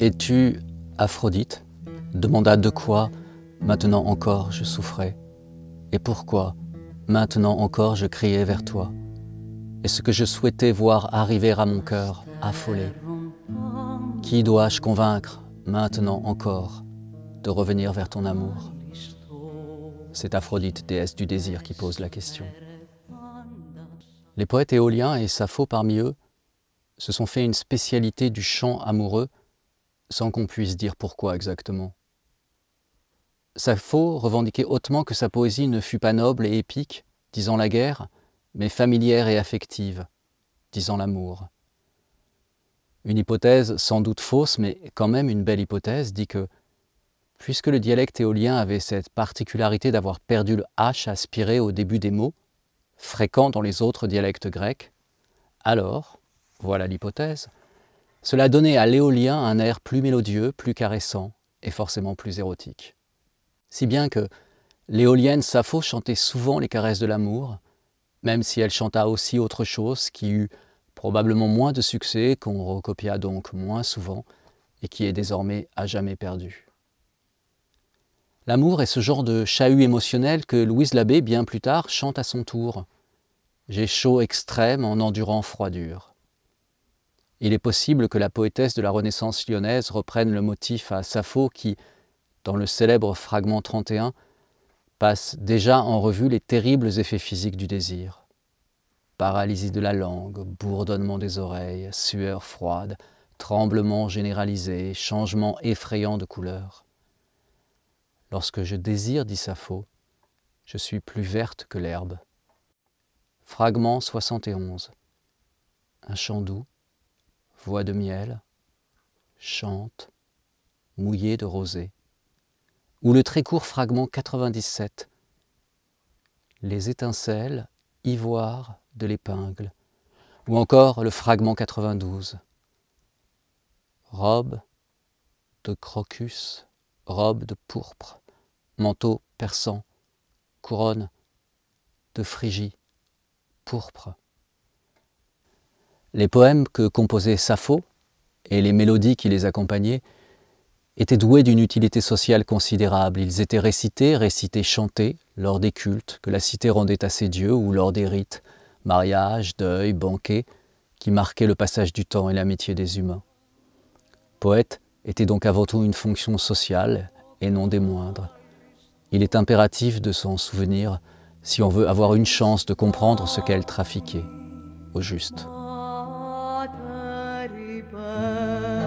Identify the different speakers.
Speaker 1: Es-tu Aphrodite demanda de quoi maintenant encore je souffrais, et pourquoi maintenant encore je criais vers toi, et ce que je souhaitais voir arriver à mon cœur, affolé. Qui dois-je convaincre maintenant encore de revenir vers ton amour C'est Aphrodite, déesse du désir, qui pose la question. Les poètes éoliens et Sappho parmi eux se sont fait une spécialité du chant amoureux sans qu'on puisse dire pourquoi exactement. Sappho revendiquait hautement que sa poésie ne fut pas noble et épique, disant la guerre, mais familière et affective, disant l'amour. Une hypothèse sans doute fausse, mais quand même une belle hypothèse, dit que, puisque le dialecte éolien avait cette particularité d'avoir perdu le H aspiré au début des mots, fréquent dans les autres dialectes grecs, alors, voilà l'hypothèse, cela donnait à l'éolien un air plus mélodieux, plus caressant et forcément plus érotique. Si bien que l'éolienne Sappho chantait souvent les caresses de l'amour, même si elle chanta aussi autre chose qui eut probablement moins de succès, qu'on recopia donc moins souvent et qui est désormais à jamais perdu. L'amour est ce genre de chahut émotionnel que Louise Labbé, bien plus tard, chante à son tour. J'ai chaud extrême en endurant froidure. Il est possible que la poétesse de la Renaissance lyonnaise reprenne le motif à Sappho qui, dans le célèbre fragment 31, passe déjà en revue les terribles effets physiques du désir. Paralysie de la langue, bourdonnement des oreilles, sueur froide, tremblement généralisé, changement effrayant de couleur. Lorsque je désire, dit Sappho, je suis plus verte que l'herbe. Fragment 71. Un chant doux, voix de miel, chante, mouillée de rosée, ou le très court fragment 97, les étincelles, ivoire de l'épingle, ou encore le fragment 92, robe de crocus, robe de pourpre, manteau persan, couronne de phrygie, pourpre. Les poèmes que composait Sappho et les mélodies qui les accompagnaient étaient doués d'une utilité sociale considérable. Ils étaient récités, récités, chantés lors des cultes que la cité rendait à ses dieux ou lors des rites, mariages, deuils, banquets, qui marquaient le passage du temps et l'amitié des humains. Poète était donc avant tout une fonction sociale et non des moindres. Il est impératif de s'en souvenir si on veut avoir une chance de comprendre ce qu'elle trafiquait, au juste. watery bird.